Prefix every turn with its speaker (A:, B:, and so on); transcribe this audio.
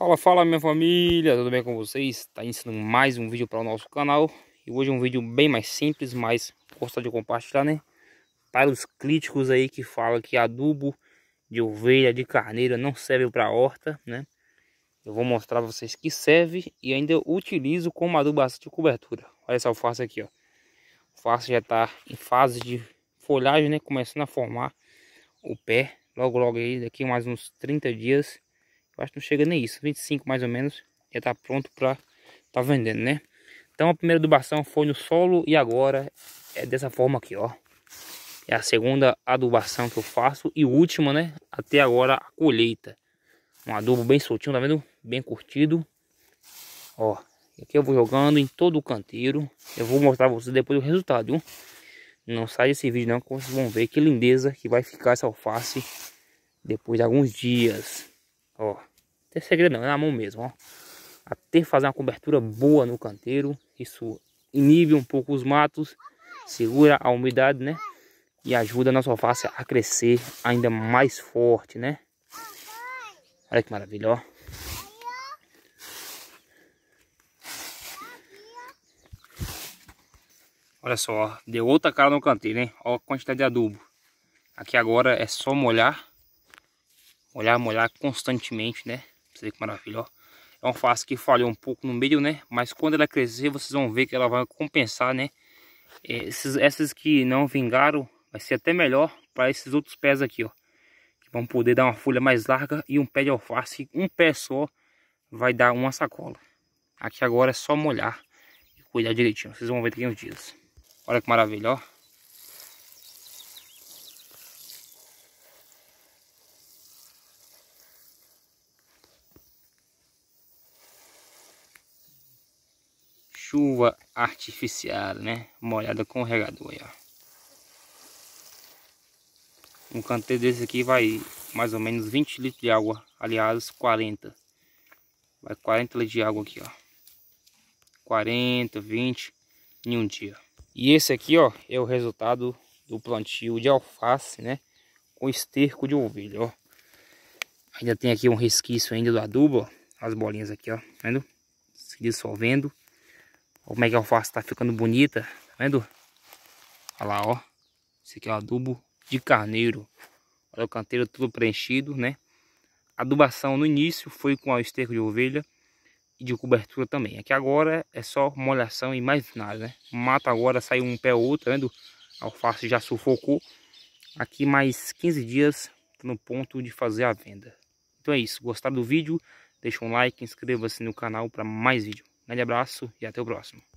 A: Fala, fala minha família, tudo bem com vocês? Tá ensinando mais um vídeo para o nosso canal E hoje é um vídeo bem mais simples, mas gosta de compartilhar, né? Para os críticos aí que falam que adubo de ovelha, de carneira não serve para horta, né? Eu vou mostrar para vocês que serve e ainda utilizo como adubação de cobertura Olha essa alface aqui, ó alface já está em fase de folhagem, né? Começando a formar o pé Logo, logo aí, daqui mais uns 30 dias acho que não chega nem isso, 25 mais ou menos, já tá pronto para tá vendendo, né? Então a primeira adubação foi no solo e agora é dessa forma aqui, ó. É a segunda adubação que eu faço e última, né? Até agora a colheita. Um adubo bem soltinho, tá vendo? Bem curtido. Ó, aqui eu vou jogando em todo o canteiro. Eu vou mostrar pra vocês depois o resultado, viu? Não sai desse vídeo não, que vocês vão ver que lindeza que vai ficar essa alface depois de alguns dias. Ó tem segredo não, é na mão mesmo, ó. Até fazer uma cobertura boa no canteiro, isso inibe um pouco os matos, segura a umidade, né? E ajuda a nossa alface a crescer ainda mais forte, né? Olha que maravilha, ó. Olha só, deu outra cara no canteiro, hein? Olha a quantidade de adubo. Aqui agora é só molhar. Molhar, molhar constantemente, né? Você vê que maravilha, ó. É um alface que falhou um pouco no meio, né? Mas quando ela crescer, vocês vão ver que ela vai compensar, né? É, essas que não vingaram, vai ser até melhor para esses outros pés aqui, ó. Que vão poder dar uma folha mais larga e um pé de alface, um pé só, vai dar uma sacola. Aqui agora é só molhar e cuidar direitinho. Vocês vão ver daqui uns dias. Olha que maravilha, ó. chuva artificial, né? Molhada com o regador aí, ó. Um canteiro desse aqui vai mais ou menos 20 litros de água. Aliás, 40. Vai 40 litros de água aqui, ó. 40, 20 em um dia. E esse aqui, ó, é o resultado do plantio de alface, né? Com esterco de ovelha, ó. Ainda tem aqui um resquício ainda do adubo, ó. As bolinhas aqui, ó. Tá vendo? Se dissolvendo. Olha como é que é a alface tá ficando bonita. Tá vendo? Olha lá, ó. Esse aqui é o adubo de carneiro. Olha o canteiro tudo preenchido, né? A adubação no início foi com a esterco de ovelha e de cobertura também. Aqui agora é só molhação e mais nada, né? Mata agora, saiu um pé ou outro, tá vendo? A alface já sufocou. Aqui mais 15 dias no ponto de fazer a venda. Então é isso. Gostaram do vídeo? Deixa um like, inscreva-se no canal para mais vídeos grande abraço e até o próximo.